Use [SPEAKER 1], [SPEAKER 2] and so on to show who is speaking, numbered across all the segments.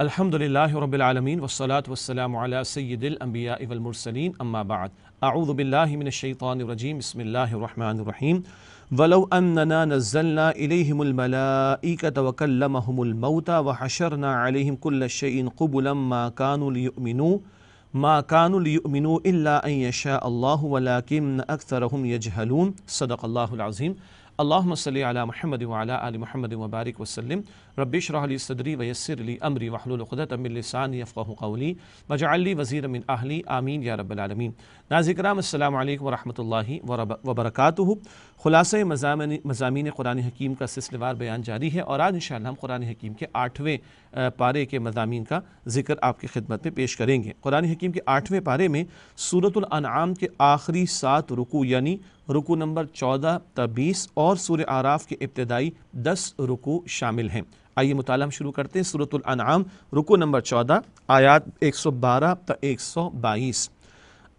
[SPEAKER 1] الحمد لله رب العالمين والصلاة والسلام على سيد الأنبياء والمرسلين أما بعد أعوذ بالله من الشيطان الرجيم بسم الله الرحمن الرحيم ولو أننا نزلنا إليهم الملائكة وكلمهم الموتى وحشرنا عليهم كل شيء قبلا ما كانوا ليؤمنوا ما كانوا ليؤمنوا إلا أن يشاء الله ولكن أكثرهم يجهلون صدق الله العظيم اللهم صل على محمد وعلى ال محمد وبارك وسلم rubbish रहली सदरी अली अमरी वहलखदतमिलसान यफ़ कौली वजाली वज़ी मिन आहली आमीन या रबालमीन नाजिक्राम अल्लाम वरहि वबरक ख़ुलास मजामी कुरानी हकीम का सिलसिलेवार बयान जारी है और आज इन शाम कुरान हकीम के आठवें पारे के मजामी का जिक्र आपकी खिदमत में पेश करेंगे कुरानी हकीम के आठवें पारे में सूरतुल्आम के आखिरी सात रुकू यानी रुकू नंबर चौदह तबीस और सूर्य आराफ के इब्तदाई दस रुकू शामिल हैं आइए मुताल हम शुरू करते हैं सूरतुल्आम रुको नंबर चौदह आयात एक सौ बारह तो एक सौ बाईस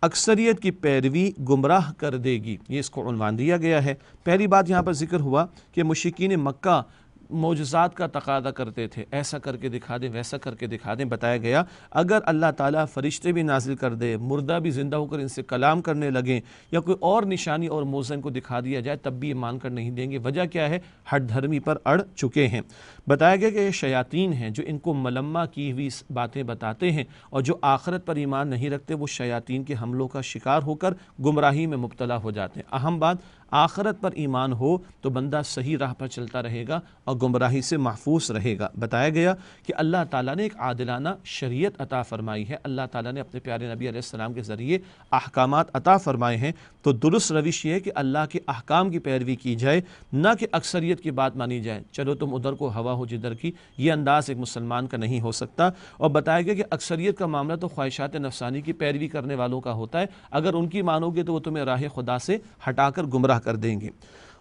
[SPEAKER 1] अक्सरियत की पैरवी गुमराह कर देगी ये इसको दिया गया है पहली बात यहाँ पर जिक्र हुआ कि मशिकिन मक्का मोजात का तकादा करते थे ऐसा करके दिखा दें वैसा करके दिखा दें बताया गया अगर अल्लाह ताला फरिश्ते भी नाजिल कर दे मुर्दा भी ज़िंदा होकर इनसे कलाम करने लगें या कोई और निशानी और मोजन को दिखा दिया जाए तब भी ये मान कर नहीं देंगे वजह क्या है हट धर्मी पर अड़ चुके हैं बताया गया कि ये शयातीन हैं जो इनको मलम्मा की हुई बातें बताते हैं और जो आखरत पर ईमान नहीं रखते वो शयातीन के हमलों का शिकार होकर गुमराही में मुबतला हो जाते हैं अहम बात आखरत पर ईमान हो तो बंदा सही राह पर चलता रहेगा और गुमराही से महफूज रहेगा बताया गया कि अल्लाह ताला ने एक आदिलाना शरीयत अता फरमाई है अल्लाह ताला ने अपने प्यारे नबी आसमाम के ज़रिए अहकाम अता फरमाए हैं तो दुरुस्त रविश ये है कि अल्लाह के अहकाम की पैरवी की जाए ना कि अक्सरियत की बात मानी जाए चलो तुम उधर को हवा हो जिधर की यह अंदाज़ एक मुसलमान का नहीं हो सकता और बताया गया कि अक्सरियत का मामला तो ख्वाहिशात नफसानी की पैरवी करने वालों का होता है अगर उनकी मानोगे तो वो तुम्हें राह खुदा से हटाकर गुमराह कर देंगे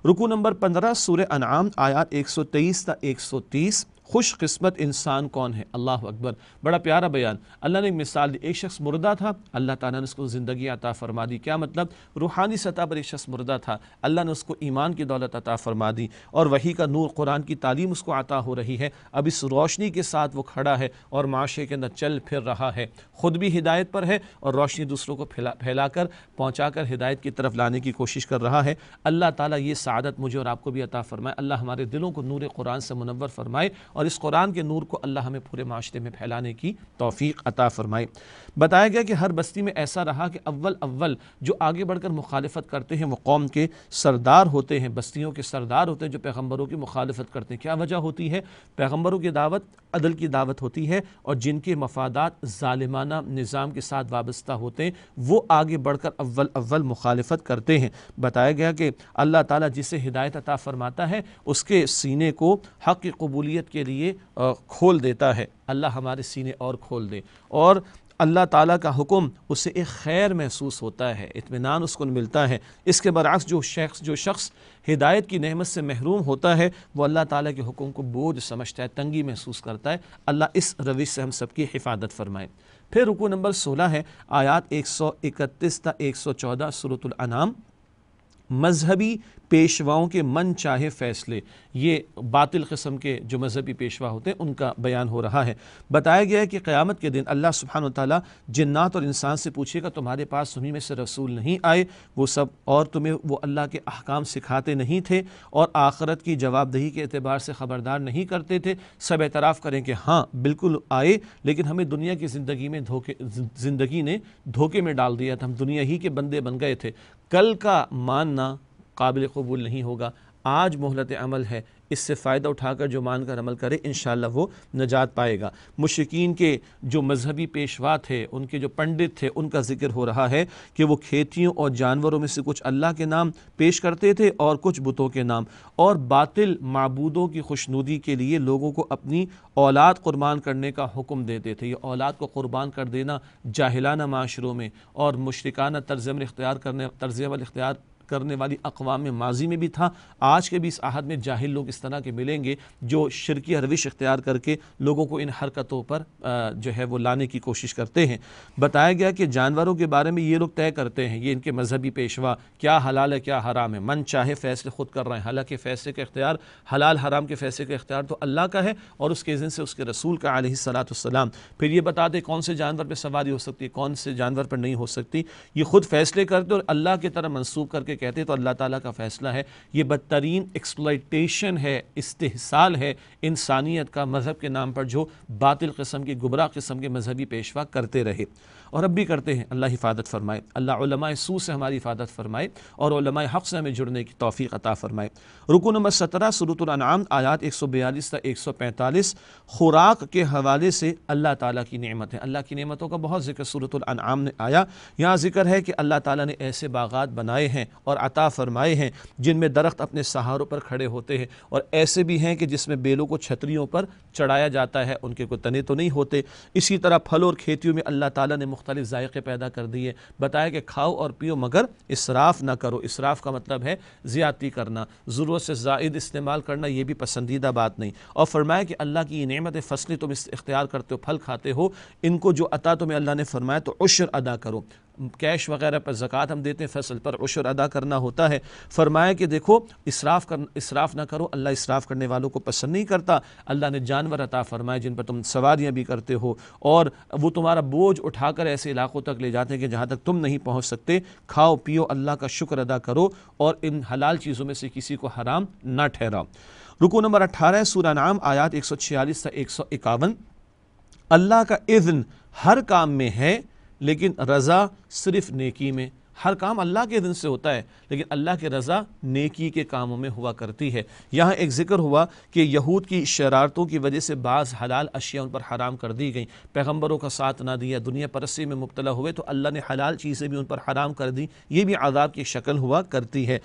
[SPEAKER 1] रुकू नंबर पंद्रह सूर्य अनाम आयात एक सौ तेईस एक सौ तीस खुश किस्मत इंसान कौन है अल्लाह अकबर बड़ा प्यारा बयान अल्लाह ने एक मिसाल दी एक शख्स मुर्दा था अल्लाह ताला ने उसको ज़िंदगी अता फरमा दी क्या मतलब रूहानी सतह पर एक शख्स मुर्दा था अल्लाह ने उसको ईमान की दौलत अता फरमा दी और वही का नूर कुरान की तालीम उसको अता हो रही है अब इस रोशनी के साथ वो खड़ा है और माशरे के अंदर चल फिर रहा है ख़ुद भी हिदायत पर है और रोशनी दूसरों को फैला फैला कर पहुँचा कर हिदायत की तरफ लाने की कोशिश कर रहा है अल्लाह ताली ये सदत मुझे और आपको भी अता फ़रमाए अल्लाह हमारे दिलों को नूर कुरान से मुनवर फरमाए और इस कुरान के नूर को अल्लाह हमें पूरे माशरे में फैलाने की तोफ़ी अता फ़रमाए बताया गया कि हर बस्ती में ऐसा रहा कि अव्वल अव्वल जो आगे बढ़कर मुखालफत करते हैं वो कौम के सरदार होते हैं बस्तियों के सरदार होते हैं जो पैगम्बरों की मुखालफत करते हैं क्या वजह होती है पैगम्बरों की दावत अदल की दावत होती है और जिनके मफादात ालिमाना निज़ाम के साथ वाबस्ता होते हैं वो आगे बढ़कर अव्वल अव्वल मुखालफत करते हैं बताया गया कि अल्लाह ताला जिसे हिदायत अता फ़रमाता है उसके सीने को हक़ की कबूलीत के लिए खोल देता है अल्लाह हमारे सीने और खोल दे और अल्लाह ताला का हुक्म उसे एक खैर महसूस होता है इतमान उसको मिलता है इसके बरक्स जो शख्स जो शख्स हिदायत की नहमत से महरूम होता है वो अल्लाह ताला के हुक्म को बोझ समझता है तंगी महसूस करता है अल्लाह इस रविश से हम सबकी हिफाजत फ़रमाए फिर रुकू नंबर सोलह है आयात एक सौ इकतीस तक एक सौ चौदह सूरतुल अनाम मजहबी पेशवाओं के मन चाहे फ़ैसले ये बातिल कस्म के जो मजहबी पेशवा होते हैं उनका बयान हो रहा है बताया गया है कि क़्यामत के दिन अल्लाह सुबहान ताली जन्नात और इंसान से पूछेगा तुम्हारे पास तुम्हें में से रसूल नहीं आए वो सब और तुम्हें वो अल्लाह के अहकाम सिखाते नहीं थे और आखरत की जवाबदही के अतबार से ख़बरदार नहीं करते थे सब एतराफ़ करें कि हाँ बिल्कुल आए लेकिन हमें दुनिया की ज़िंदगी में धोखे ज़िंदगी ने धोखे में डाल दिया था हम दुनिया ही के बंदे बन गए थे कल का मानना काबिल कबूल नहीं होगा आज मोहलत अमल है इससे फ़ायदा उठाकर जो मानकर अमल करे इन वो नजात पाएगा मुश्किन के जो मजहबी पेशवा थे उनके जो पंडित थे उनका जिक्र हो रहा है कि वो खेतियों और जानवरों में से कुछ अल्लाह के नाम पेश करते थे और कुछ बुतों के नाम और बातिल मबूदों की खुशनुदी के लिए लोगों को अपनी औलाद कुर्बान करने का हुक्म देते थे ये औलाद को कुर्बान कर देना जाहिलाना माशरों में और मुशरकाना तर्जमल इख्तियार करने तर्जमल इख्तियार करने वाली अकवाम माजी में भी था आज के भी इस आहद में जाहिल लोग इस तरह के मिलेंगे जो शिरकी हरविश इख्तियार करके लोगों को इन हरकतों पर जो है वो लाने की कोशिश करते हैं बताया गया कि जानवरों के बारे में ये लोग तय करते हैं ये इनके मजहबी पेशवा क्या हलाल है क्या हराम है मन चाहे फैसले खुद कर रहे हैं हालांकि फैसले का इख्तियार हलाल हराम के फैसले का इख्तियार तो अल्लाह का है और उसके इज़न से उसके रसूल का आलतम फिर ये बताते कौन से जानवर पर सवारी हो सकती है कौन से जानवर पर नहीं हो सकती ये खुद फैसले करते और अल्लाह की तरह मनसूब करके कहते तो अल्लाह ताला का फ़ैसला है ये बदतरीन एक्सप्लाइटेशन है इस्तेसाल है इंसानियत का मज़हब के नाम पर जो बातिल किस्म के गुबरा किस्म के मजहबी पेशवा करते रहे और अब भी करते हैं अल्लाह हिफाजत फ़रमाए अल्लाह सू से हमारी हिफाजत फ़रमाए और हक़ से हमें जुड़ने की तोफ़ी अता फ़रमाए रुकू नंबर सत्रह सरूतुलआम आयात एक सौ बयालीस तक एक सौ पैंतालीस खुराक के हवाले से अल्लाह ताली की नमत है अल्लाह की नमतों का बहुत जिक्र सूरतुलआम ने आया यहाँ जिक्र है कि अल्लाह ताली ने ऐसे बागात बनाए हैं और अता फ़रमाए हैं जिनमें दरख्त अपने सहारों पर खड़े होते हैं और ऐसे भी हैं कि जिसमें बेलों को छतरियों पर चढ़ाया जाता है उनके कोई तने तो नहीं होते इसी तरह फल और खेतियों में अल्लाह ताली ने मुख्तलिफ जायक़े पैदा कर दिए बताया कि खाओ और पियो मगर इसराफ ना करो इसराफ का मतलब है ज़्यादती करना ज़रूरत से जायद इस्तेमाल करना यह भी पसंदीदा बात नहीं और फरमाया कि अल्लाह की नमत फसलें तुम इख्तियार करते हो फल खाते हो इनको जो अता तुम्हें अल्लाह ने फरमाया तो उशर अदा करो कैश वगैरह पर ज़क़़त हम देते हैं फसल पर उशर अदा करना होता है फरमाया कि देखो इसराफ कर इसराफ ना करो अल्लाह इसराफ करने वालों को पसंद नहीं करता अल्लाह ने जानवर अता फरमाए जिन पर तुम सवारियाँ भी करते हो और वो तुम्हारा बोझ उठाकर ऐसे इलाकों तक ले जाते हैं कि जहाँ तक तुम नहीं पहुँच सकते खाओ पियो अल्लाह का शुक्र अदा करो और इन हलाल चीज़ों में से किसी को हराम ना ठहराओ रुको नंबर अठारह सूरा नाम आयात एक सौ छियालीस से एक सौ इक्यावन अल्लाह का इज़्न हर काम में है लेकिन रज़ा सिर्फ नेकी में हर काम अल्लाह के दिन से होता है लेकिन अल्लाह की रज़ा नेकी के कामों में हुआ करती है यहाँ एक ज़िक्र हुआ कि यहूद की शरारतों की वजह से बाज़ हलाल अशिया उन पर हराम कर दी गई पैगम्बरों का साथ ना दिया दुनिया परसी में मुबतला हुए तो अल्लाह ने हलाल चीज़ें भी उन पर हराम कर दी ये भी आदाब की शक्ल हुआ करती है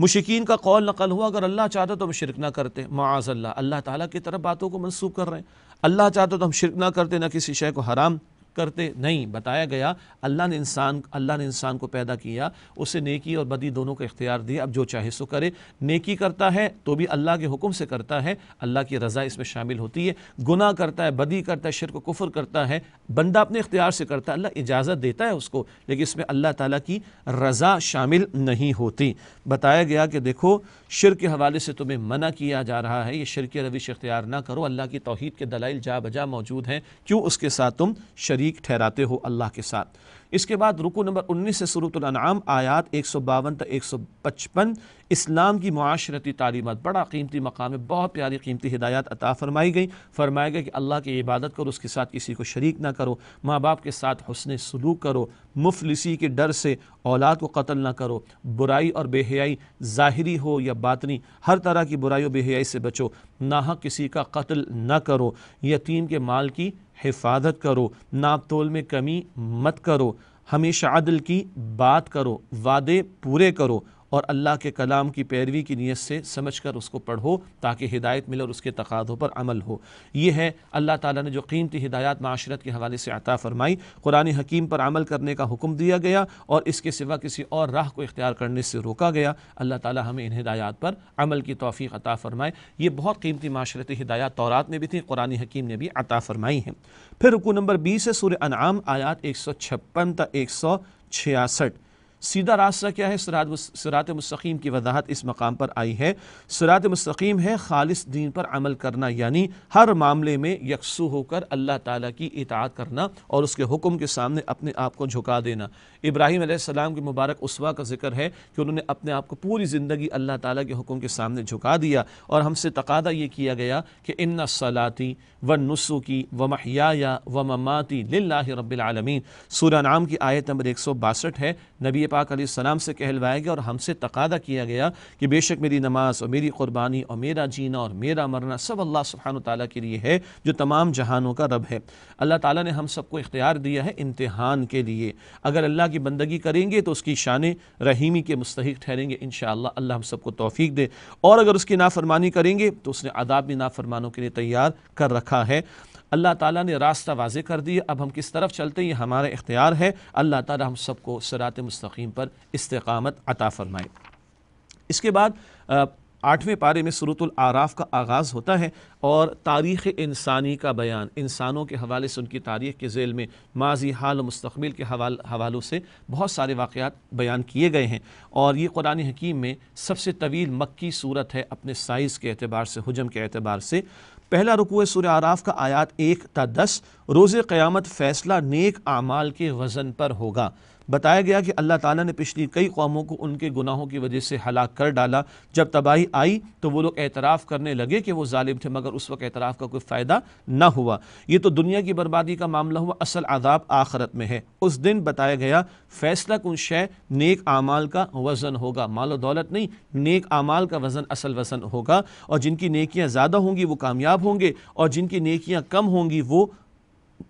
[SPEAKER 1] मुशिकीन का कौल नकल हुआ अगर अल्लाह चाहता तो हम शिरक ना करते माज़ अल्लाह अल्लाह ताली की तरफ बातों को मनसूख कर रहे हैं अल्लाह चाहता तो हम शिरक ना करते ना किसी शय को हराम करते नहीं बताया गया अल्लाह ने इंसान अल्लाह ने इंसान को पैदा किया उसे नेकी और बदी दोनों का इख्तियार दिया अब जो चाहे सो करे नेकी करता है तो भी अल्लाह के हुक्म से करता है अल्लाह की रज़ा इसमें शामिल होती है गुनाह करता है बदी करता है शिरक कुफर करता है बंदा अपने इख्तियार से करता है अल्लाह इजाज़त देता है उसको लेकिन इसमें अल्लाह ताला की रज़ा शामिल नहीं होती बताया गया कि देखो शिर के हवाले से तुम्हें मना किया जा रहा है यह शिर की रविश इख्तियार ना करो अल्लाह की तोहद के दलाइल जा बजा मौजूद हैं क्यों उसके साथ तुम शरीक शरीक ठहराते हो अल्लाह के साथ इसके बाद रुको नंबर 19 से सूरतम आयात एक सौ बावन तक एक सौ पचपन इस्लाम की माशरती तालीमत बड़ा कीमती मकाम है बहुत प्यारी कीमती हिदायत अता फरमाई गई फरमाया गया कि अल्लाह की इबादत करो उसके साथ किसी को शरीक ना करो माँ बाप के साथ हसन सलूक करो मुफलिसी के डर से औलाद को कत्ल ना करो बुराई और बेहयाई ज़ाहरी हो या बातनी हर तरह की बुराई और बेहयाई से बचो नाहक किसी का कत्ल ना करो यतीम के माल की हिफाजत करो नाप तोल में कमी मत करो हमेशा अदल की बात करो वादे पूरे करो और अल्लाह के कलाम की पैरवी की नीयत से समझ कर उसको पढ़ो ताकि हिदायत मिले और उसके तकादों पर अमल हो ये है अल्लाह ताला ने जो कीमती हिदायत माशरत के हवाले से अता फ़रमाई कुरान हकीम पर अमल करने का हुक्म दिया गया और इसके सिवा किसी और राह को इख्तियार करने से रोका गया अल्लाह ताली हमें इन हिदायत पर अमल की तोफ़ी अता फ़रमाए ये बहुत कीमती माशरती हिदायत तौरात में भी थी कुरान हकीम ने भी अता फ़रमाई हैं फिर रुकू नंबर बीस है सूर्य अनाम आयात एक सौ छप्पन तक एक सौ छियासठ सीधा रास्ता क्या है सरात सरात मस्तकीम की वजाहत इस मकाम पर आई है सरात मस्तकीम है खालिस दीन पर अमल करना यानी हर मामले में यकसू होकर अल्लाह ताला की इतात करना और उसके हुक्म के सामने अपने आप को झुका देना इब्राहिम आसमाम के मुबारक उसवा का जिक्र है कि उन्होंने अपने आप को पूरी ज़िंदगी अल्लाह ताली के हुक्म के सामने झुका दिया और हमसे तकादा ये किया गया कि इन सलाती व नुसुकी व महिया व ममाती लाही रबालमीन सूर्य नाम की आयत नंबर एक सौ बासठ है नबी नबी पाक सलाम से कहलवाया गया और हमसे तकादा किया गया कि बेशक मेरी नमाज और मेरी कुर्बानी और मेरा जीना और मेरा मरना सब अल्लाह सुबहान ताली के लिए है जो तमाम जहानों का रब है अल्लाह ताली ने हम सबको इख्तियार दिया है इम्तहान के लिए अगर अल्लाह की बंदगी करेंगे तो उसकी शान रहीमी के मुस्तक ठहरेंगे इन अल्लाह हम सबको तोफ़ी दे और अगर उसकी नाफरमानी करेंगे तो उसने आदाब भी नाफरमानों के लिए तैयार कर रखा है अल्लाह ताला ने रास्ता वाजे कर दिया अब हम किस तरफ चलते हैं ये हमारा इख्तियार है अल्लाह ताला हम सबको सरात मुस्तकीम पर इस्तकामत अता फरमाए इसके बाद आठवें पारे में सूरतुल आराफ का आगाज़ होता है और तारीख़ इंसानी का बयान इंसानों के हवाले से उनकी तारीख़ के झेल में माजी हाल मस्तबिल के हवाल हवालों से बहुत सारे वाक़ात बयान किए गए हैं और ये कुरान हकीम में सबसे तवील मक्की सूरत है अपने साइज़ के अतबार से हजम के अतबार से पहला रुकू सुर आराफ का आयात एक ता दस रोज़ क़्यामत फ़ैसला नेक आमाल के वज़न पर होगा बताया गया कि अल्लाह ताला ने पिछली कई कौमों को उनके गुनाहों की वजह से हलाक कर डाला जब तबाही आई तो वो लोग एतराफ़ करने लगे कि वो ालिम थे मगर उस वक्त एतराफ़ का कोई फ़ायदा ना हुआ ये तो दुनिया की बर्बादी का मामला हुआ असल आदाब आखरत में है उस दिन बताया गया फ़ैसला कन शय नेक आमाल का वज़न होगा माल दौलत नहीं नेक आमाल का वज़न असल वज़न होगा और जिनकी नेकियाँ ज़्यादा होंगी वो कामयाब होंगे और जिनकी नेकियाँ कम होंगी वो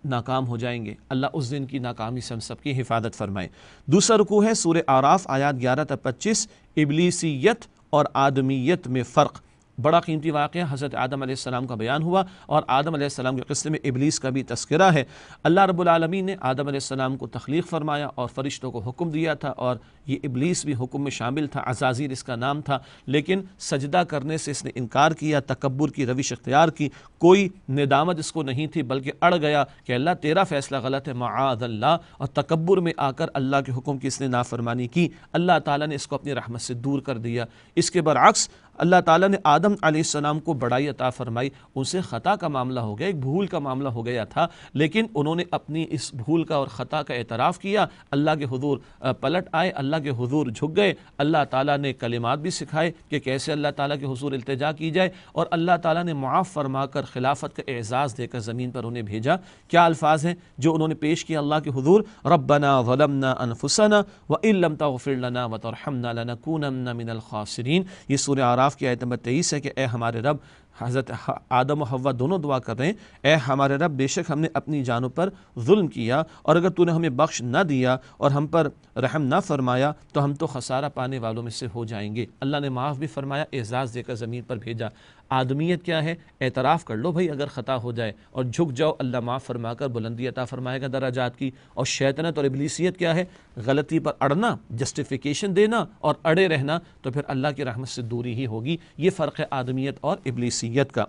[SPEAKER 1] नाकाम हो जाएंगे अल्लाह उस दिन की नाकामी से हम सबकी हिफाजत फरमाए दूसरा रुकू है सूर्य आराफ आयात ग्यारह तक पच्चीस इबलीसीत और आदमीत में फ़र्क बड़ा कीमती वाक़ हज़रत आदम आसमाम का बयान हुआ और आदम आसमाम के कस्से में इबलीस का भी तस्करा है अल्लाह रबालमी ने आदम आसमाम को तख्लीक फ़रमाया और फ़रिश्तों को हुक्म दिया था और ये इबलीस भी हुक्म में शामिल था अजाजीर इसका नाम था लेकिन सजदा करने से इसने इनकार किया तकबर की रविश अख्तियार की कोई निदामत इसको नहीं थी बल्कि अड़ गया कि अल्लाह तेरा फ़ैसला गलत है मादल्ला और तकबर में आकर अल्लाह के हुक्म की इसने नाफरमानी की अल्लाह ताली ने इसको अपनी रहमत से दूर कर दिया इसके बरक्स अल्लाह ताला ने आदम आसमाम को बड़ाई अता फरमाई उनसे ख़ता का मामला हो गया एक भूल का मामला हो गया था लेकिन उन्होंने अपनी इस भूल का और ख़ता का एतराफ़ किया अल्लाह के हजूर पलट आए अल्लाह के हजूर झुक गए अल्लाह ताला ने कलिमात भी सिखाए कि कैसे अल्लाह ताला के हजूर अल्तजा की जाए और अल्लाह ताला ने मुआफ़ फरमा कर खिलाफत का एज़ाज़ देकर ज़मीन पर उन्हें भेजा क्या अल्फाज हैं जो उन्होंने पेश किया अल्लाह के हजूर रबना वलमना अनफुसना व इलम तफ़िर लना वतरहमना लनकूनमना मिनल खासरीन ये सुर आराम अराफ की आयत नंबर तेईस है कि ए हमारे रब हज़रत आदम हवा दोनों दुआ कर रहे हैं ए हमारे रब बेशक हमने अपनी जानों पर जुल्म किया और अगर तूने हमें बख्श ना दिया और हम पर रहम ना फरमाया तो हम तो खसारा पाने वालों में से हो जाएंगे अल्लाह ने माफ़ भी फरमाया एजाज़ देकर ज़मीन पर भेजा आदमियत क्या है एतराफ़ कर लो भाई अगर ख़ता हो जाए और झुक जाओ अल्लाह माफ़ फरमा कर बुलंदी अता फरमाएगा दराजात की और शैतनत और इबलीसीत क्या है गलती पर अड़ना जस्टिफिकेशन देना और अड़े रहना तो फिर अल्लाह की रहमत से दूरी ही होगी ये फ़र्क है आदमियत और इबलीसीत का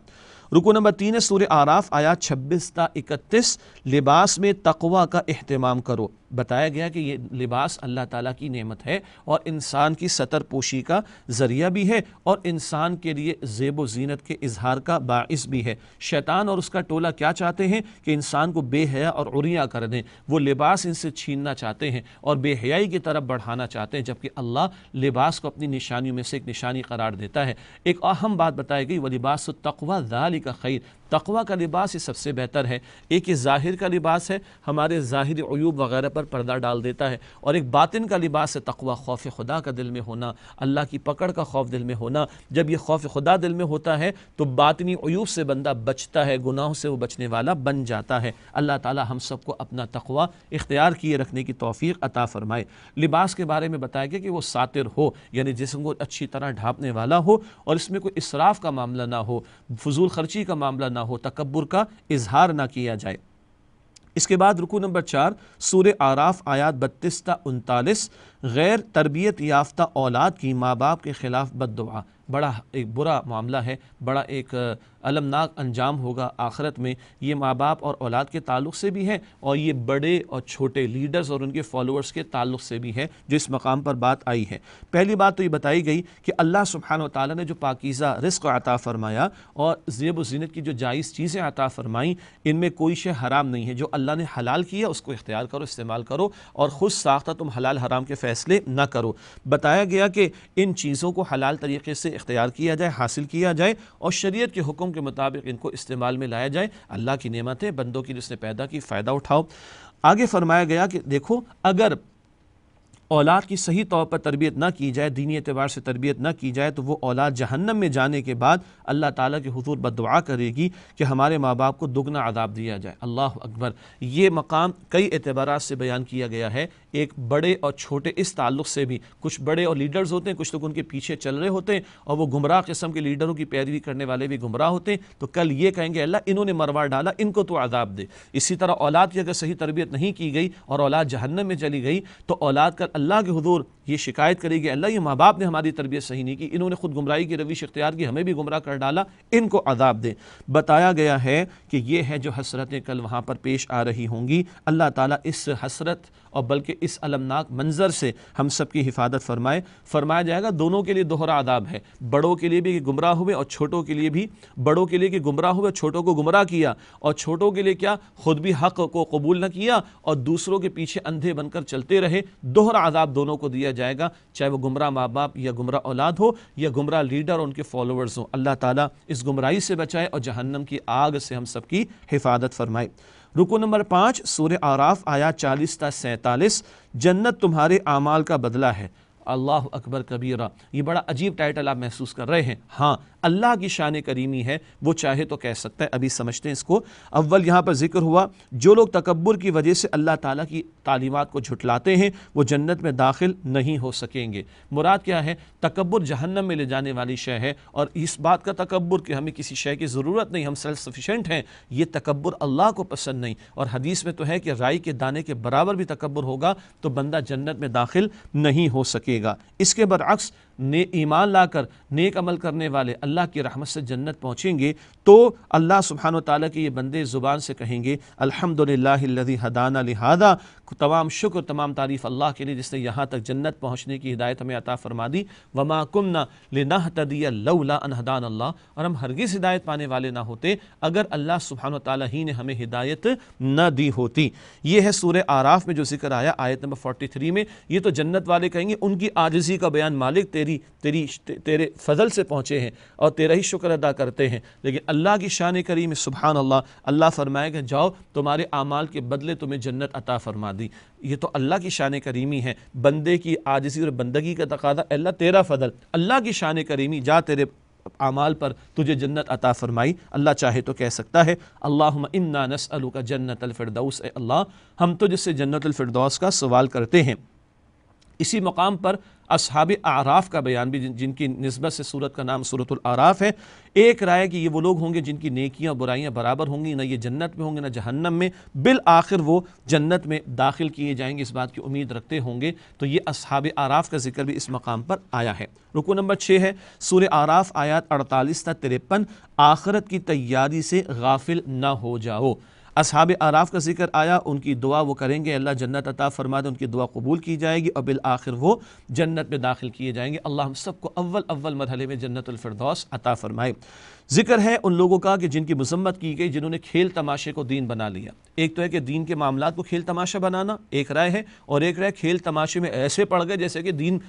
[SPEAKER 1] रुको नंबर तीन है सूर्य आराफ आया छब्बीस ता इकतीस लिबास में तकवा का अहतमाम करो बताया गया कि ये लिबास अल्लाह ताला की नेमत है और इंसान की सतर पोशी का ज़रिया भी है और इंसान के लिए जेब जीनत के इजहार का बास भी है शैतान और उसका टोला क्या चाहते हैं कि इंसान को बेहया और उरिया कर दें वो लिबास इनसे छीनना चाहते हैं और बेहयाई की तरफ बढ़ाना चाहते हैं जबकि अल्लाह लिबास को अपनी निशानियों में से एक निशानी करार देता है एक अहम बात बताई गई वह लिबास तकवा दाल ذلك خير तकवा का लिबास ही सबसे बेहतर है एक ये ज़ाहिर का लिबास है हमारे ज़ाहिर अयूब वगैरह पर पर्दा डाल देता है और एक बातिन का लिबास है तकवा खौफ खुदा का दिल में होना अल्लाह की पकड़ का खौफ दिल में होना जब ये खौफ खुदा दिल में होता है तो बातनी अयूब से बंदा बचता है गुनाहों से वो बचने वाला बन जाता है अल्लाह ताली हम सबको अपना तकवा इख्तियार किए रखने की तोफ़ी अता फ़रमाए लिबास के बारे में बताया गया कि वो सातिर हो यानी जिसम को अच्छी तरह ढाँपने वाला हो और इसमें कोई इसराफ़ का मामला ना हो फजूल खर्ची का मामला ना हो तकबर का इजहार ना किया जाए इसके बाद रुकू नंबर चार सूर आराफ आयात बत्तीस ता उनतालीस गैर तरबियत याफ्ता औलाद की माँ बाप के ख़िलाफ़ बद बड़ा एक बुरा मामला है बड़ा एक अलमनाक अंजाम होगा आखरत में ये माँ बाप और औलाद के ताल्लुक से भी हैं और ये बड़े और छोटे लीडर्स और उनके फॉलोअर्स के ताल्लुक से भी हैं जो इस मकाम पर बात आई है पहली बात तो ये बताई गई कि अल्लाह सुबहान ताली ने जो पाकिज़ा रिस्क अता फ़रमाया और जेब जीनत की जो जायज़ चीज़ें अता फ़रमाईं इनमें कोई शे हराम नहीं है जो अल्लाह ने हलाल किया उसको इख्तियार करो इस्तेमाल करो और खुद साख्ता तुम हलाल हराम के फ़ैसले ना करो बताया गया कि इन चीज़ों को हलाल तरीके से इख्तियार किया जाए हासिल किया जाए और शरीय के हुक्म मौसम के मुताबिक इनको इस्तेमाल में लाया जाए अल्लाह की नेमतें बंदों की जिसने पैदा की फ़ायदा उठाओ आगे फरमाया गया कि देखो अगर औलाद की सही तौर पर तरबियत ना की जाए दीनी एतबार से तरबियत ना की जाए तो वो औलाद जहन्नम में जाने के बाद अल्लाह ताला के हजूर बदवा करेगी कि हमारे माँ बाप को दुगना अदाब दिया जाए अल्लाह अकबर ये मकाम कई एतबार से बयान किया गया है एक बड़े और छोटे इस ताल्लुक से भी कुछ बड़े और लीडर्स होते हैं कुछ लोग उनके पीछे चल रहे होते हैं और वो गुमराह किस्म के लीडरों की पैरवी करने वाले भी गुमराह होते हैं तो कल ये कहेंगे अल्लाह इन्होंने मरवा डाला इनको तो आदाब दे इसी तरह औलाद की अगर सही तरबियत नहीं की गई और औलाद जहन्नम में चली गई तो औलाद कल अल्लाह के हजूर ये शिकायत करेगी अल्लाह ये माँ बाप ने हमारी तरबियत सही नहीं की इन्होंने खुद गुमराही की रविश इख्तियार की हमें भी गुमराह कर डाला इनको आदाब दे बताया गया है कि ये है जो हसरतें कल वहाँ पर पेश आ रही होंगी अल्लाह ताली इस हसरत और बल्कि इस अलमनाक मंज़र से हम सब की हिफाजत फरमाए फरमाया जाएगा दोनों के लिए दोहरा आदाब है बड़ों के लिए भी गुमराह हुए और छोटों के लिए भी बड़ों के लिए कि गुमराह हुए छोटों को गुमराह किया और छोटों के लिए क्या ख़ुद भी हक़ को कबूल न किया और दूसरों के पीछे अंधे बनकर चलते रहे दोहरा आदाब दोनों को दिया जाएगा चाहे वह गुमराह माँ बाप या गुमराह औलाद हो या गुमराह लीडर उनके फॉलोअर्स हो अल्लाह ताला इस गुमराही से बचाए और जहन्नम की आग से हम सब की हिफाजत फरमाए रुको नंबर पाँच सूर्य आराफ आया चालीस ता सैतालीस जन्नत तुम्हारे आमाल का बदला है अल्लाह अकबर कबीरा ये बड़ा अजीब टाइटल आप महसूस कर रहे हैं हाँ अल्लाह की शान करीमी है वो चाहे तो कह सकता है अभी समझते हैं इसको अव्वल यहाँ पर जिक्र हुआ जो लोग तकबर की वजह से अल्लाह ताली की तालीमत को झुटलाते हैं वो जन्नत में दाखिल नहीं हो सकेंगे मुराद क्या है तकबर जहन्नम में ले जाने वाली शय है और इस बात का तकबर कि हमें किसी शय की ज़रूरत नहीं हम सेल्फ सफिशेंट हैं ये तकबर अल्लाह को पसंद नहीं और हदीस में तो है कि राई के दाने के बराबर भी तकबर होगा तो बंदा जन्नत में दाखिल नहीं हो सकेगा इसके बरक्स ने ईमान लाकर नेक अमल करने वाले अल्लाह की रहमत से जन्नत पहुँचेंगे तो अल्लाह सुबहान तला के ये बंदे ज़ुबान से कहेंगे अलहमदिल्लि हदाना लिहाजा तमाम शुक्र तमाम तारीफ़ अल्लाह के लिए जिसने यहाँ तक जन्नत पहुँचने की हिदायत हमें अता फ़रमा दी वमा कुमना लिना तदिया लौला अनहदान अल्लाह और हम हरगिज़ हिदायत पाने वाले ना होते अगर अल्लाह सुबहान ताली ही ने हमें हिदायत न दी होती ये है सूर्य आराफ में जो जिक्र आया आयत नंबर फोर्टी थ्री में ये तो जन्नत वाले कहेंगे उनकी आजजी का बयान मालिक तेरी तेरी तेरी तेरे फजल से पहुँचे हैं और तेरा ही शुक्र अदा करते हैं लेकिन अल्लाह की शान करीम सुबहान अल्लाह अल्लाह फरमाएगा जाओ तुम्हारे अमाल के बदले तुम्हें जन्नत अता फरमा दी ये तो अल्लाह की शान करीमी है बंदे की आजसी और बंदगी का तकादा अल्लाह तेरा फजल अल्लाह की शान करीमी जा तेरे आमाल पर तुझे जन्नत अता फरमाई अल्लाह चाहे तो कह सकता है अल्लाह इन्ना अलू का जन्नत अलफरदौस अल्लाह हम तुझसे जन्नत अलफरदौस का सवाल करते हैं इसी मकाम पर अब आराफ का बयान भी जिनकी नस्बत से सूरत का नाम सूरत आराफ है एक राय कि ये वो लोग होंगे जिनकी नेकियाँ बुराइयाँ बराबर होंगी ना ये जन्नत में होंगे ना जहन्नम में बिल आखिर वो जन्नत में दाखिल किए जाएंगे इस बात की उम्मीद रखते होंगे तो ये असहाब आराफ का जिक्र भी इस मकाम पर आया है रुको नंबर छः है सूर आराफ आयात अड़तालीस तिरपन आखरत की तैयारी से गाफिल ना हो जाओ असहाब आराफ का जिक्र आया उनकी दुआ वो करेंगे अल्लाह जन्नत अता फरमा दे उनकी दुआ कबूल की जाएगी और बिल आखिर वो जन्नत में दाखिल किए जाएंगे अल्लाह हम सबको अव्वल अव्वल मरहले में जन्नतफरदौस अता फरमाए जिक्र है उन लोगों का कि जिनकी मजम्मत की गई जिन्होंने खेल तमाशे को दीन बना लिया एक तो है कि दीन के मामला को खेल तमाशा बनाना एक राय है और एक राय खेल तमाशे में ऐसे पड़ गए जैसे कि दीन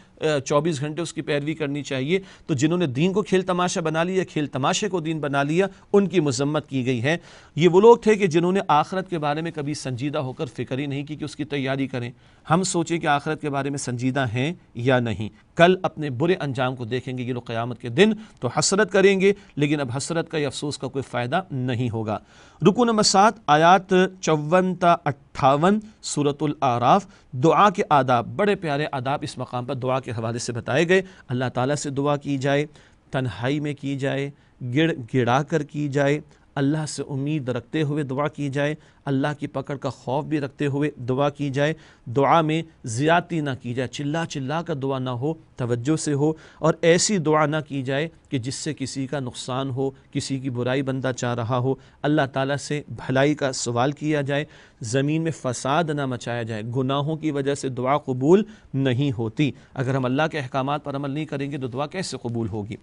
[SPEAKER 1] चौबीस घंटे उसकी पैरवी करनी चाहिए तो जिन्होंने दीन को खेल तमाशा बना लिया खेल तमाशे को दीन बना लिया उनकी मजम्मत की गई है ये वो लोग थे कि जिन्होंने उन्होंने आखरत के बारे में कभी संजीदा होकर फिक्र ही नहीं की कि उसकी तैयारी करें हम सोचें कि आखरत के बारे में संजीदा हैं या नहीं कल अपने बुरे अंजाम को देखेंगे ये लोग क़्यामत के दिन तो हसरत करेंगे लेकिन अब हसरत का या अफसोस का कोई फ़ायदा नहीं होगा रुकू नंबर सात आयात चौवन ता अट्ठावन सूरत आराफ दुआ के आदाब बड़े प्यारे आदाब इस मकाम पर दुआ के हवाले से बताए गए अल्लाह ताली से दुआ की जाए तन्हाई में की जाए गिड़ गिड़ा कर की जाए अल्लाह से उम्मीद रखते हुए दुआ की जाए अल्लाह की पकड़ का खौफ भी रखते हुए दुआ की जाए दुआ में ज़्यादती ना की जाए चिल्ला चिल्ला कर दुआ ना हो तवज्जो से हो और ऐसी दुआ ना की जाए कि जिससे किसी का नुकसान हो किसी की बुराई बंदा चाह रहा हो अल्लाह ताला से भलाई का सवाल किया जाए ज़मीन में फसाद ना मचाया जाए गुनाहों की वजह से दुआ कबूल नहीं होती अगर हम अल्लाह के अहकाम पर अमल नहीं करेंगे तो दुआ कैसे कबूल होगी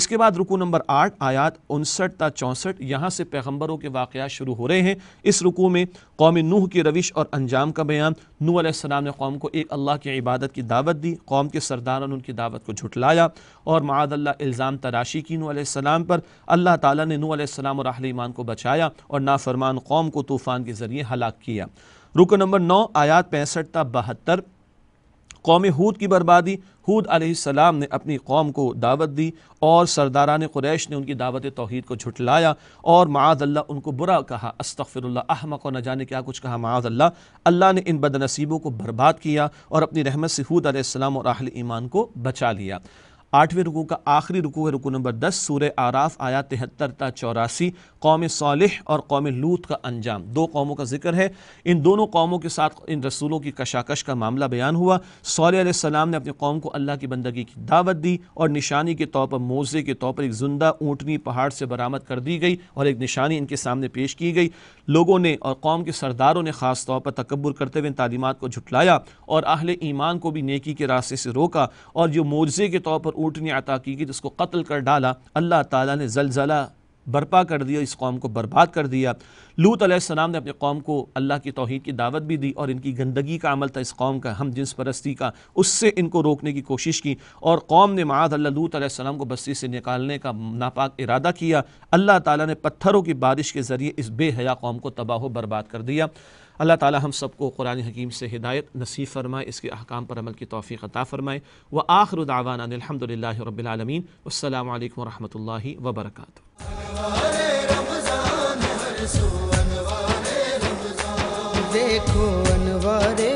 [SPEAKER 1] इसके बाद रुकू नंबर आठ आयात उनसठ ता चौंसठ यहाँ से पैगम्बरों के वाक़ शुरू हो रहे हैं इस रुकू में कौम नूह की रविश और अंजाम का बयान नू आसमाम ने कौम को एक अल्लाह की इबादत की दावत दी कौम के सरदारों ने उनकी दावत को झुटलाया और मादल्ला इल्ज़ाम राशिकी नूसम पर अल्लाह ताला ने नूसम और अहल ईमान को बचाया और नाफरमान कौम को तूफ़ान के ज़रिए हलाक किया रुको नंबर नौ आयात पैंसठ था बहत्तर कौम हूद की बर्बादी हूद आसमाम ने अपनी कौम को दावत दी और सरदारान क्रैश ने उनकी दावत तोहद को झुटलाया और माज़ल्ला उनको बुरा कहा अस्तफ़िरल्ला अहमक और न जाने क्या कुछ कहा माज़ल्ला अल्लाह ने इन बदनसीबों को बर्बाद किया और अपनी रहमत से हूद आसमाम और अहल ईमान को बचा लिया आठवें रुकू का आखिरी रुकू है रुकू नंबर दस सूर आराफ आया तिहत्तर ता चौरासी कौम सालह और कौम लूत का अंजाम दो कौमों का जिक्र है इन दोनों कौमों के साथ इन रसूलों की कशाकश का मामला बयान हुआ सलाम ने अपनी कौम को अल्लाह की बंदगी की दावत दी और निशानी के तौर पर मोज़े के तौर पर एक जिंदा ऊँटनी पहाड़ से बरामद कर दी गई और एक निशानी इनके सामने पेश की गई लोगों ने और कौम के सरदारों ने ख़ास तौर पर तकबर करते हुए इन तालीमत को झुटलाया और अहल ईमान को भी नेकी के रास्ते से रोका और जो मोज़े के तौर पर ऊँटनी अता की कि जिसको कत्ल कर डाला अल्लाह ताला ने जलजला बर्पा कर दिया इस कौम को बर्बाद कर दिया लूत सलाम ने अपने कौम को अल्लाह की तोहद की दावत भी दी और इनकी गंदगी का अमल था इस कौम का हम जिस परस्ती का उससे इनको रोकने की कोशिश की और कौम ने माद अल्लाह लूत सलाम को बस्ती से निकालने का नापाक इरादा किया अल्लाह ताला ने पत्थरों की बारिश के ज़रिए इस बेहया कौम को तबाह बर्बाद कर दिया अल्लाह ताला हम सबको कुरान हकीम से हिदायत नसीब फरमाए इसके अहकाम पर अमल की तोफ़ी अता फ़रमाए व आखर दावाना अलहमदिल्ला रबालमीन अल्लाम वरहमल वबरक देखो अनवारे